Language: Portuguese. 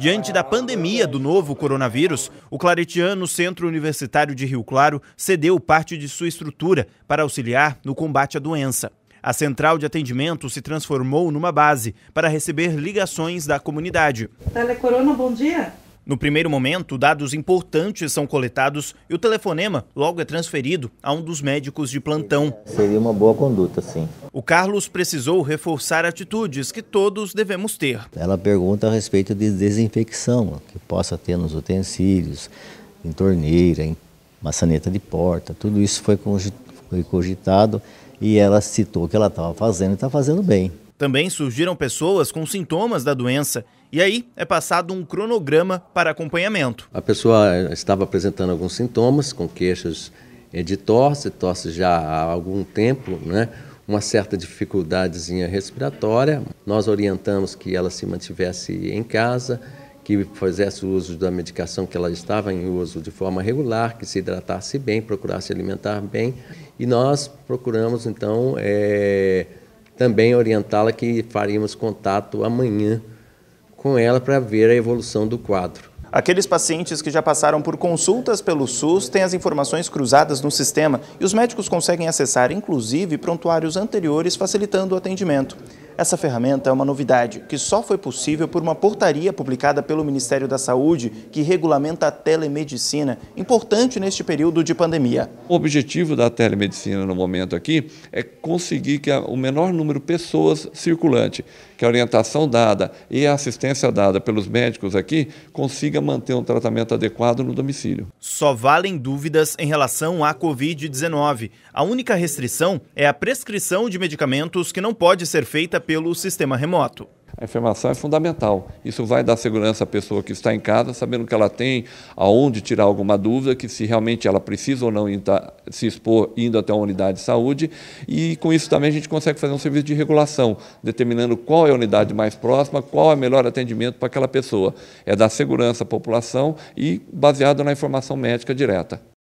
Diante da pandemia do novo coronavírus, o Claretiano Centro Universitário de Rio Claro cedeu parte de sua estrutura para auxiliar no combate à doença. A central de atendimento se transformou numa base para receber ligações da comunidade. Telecorona, bom dia. No primeiro momento, dados importantes são coletados e o telefonema logo é transferido a um dos médicos de plantão. Seria uma boa conduta, sim. O Carlos precisou reforçar atitudes que todos devemos ter. Ela pergunta a respeito de desinfecção que possa ter nos utensílios, em torneira, em maçaneta de porta, tudo isso foi cogitado e ela citou que ela estava fazendo e está fazendo bem. Também surgiram pessoas com sintomas da doença e aí é passado um cronograma para acompanhamento. A pessoa eh, estava apresentando alguns sintomas, com queixas eh, de tosse, tosse já há algum tempo, né? uma certa dificuldadezinha respiratória. Nós orientamos que ela se mantivesse em casa, que fizesse uso da medicação que ela estava em uso de forma regular, que se hidratasse bem, procurasse alimentar bem. E nós procuramos, então, é, também orientá-la que faríamos contato amanhã com ela para ver a evolução do quadro. Aqueles pacientes que já passaram por consultas pelo SUS têm as informações cruzadas no sistema e os médicos conseguem acessar, inclusive, prontuários anteriores, facilitando o atendimento. Essa ferramenta é uma novidade que só foi possível por uma portaria publicada pelo Ministério da Saúde que regulamenta a telemedicina, importante neste período de pandemia. O objetivo da telemedicina no momento aqui é conseguir que o menor número de pessoas circulante, que a orientação dada e a assistência dada pelos médicos aqui consiga manter um tratamento adequado no domicílio. Só valem dúvidas em relação à Covid-19. A única restrição é a prescrição de medicamentos que não pode ser feita pelo sistema remoto. A informação é fundamental. Isso vai dar segurança à pessoa que está em casa, sabendo que ela tem aonde tirar alguma dúvida, que se realmente ela precisa ou não tá, se expor indo até uma unidade de saúde. E com isso também a gente consegue fazer um serviço de regulação, determinando qual é a unidade mais próxima, qual é o melhor atendimento para aquela pessoa. É dar segurança à população e baseado na informação médica direta.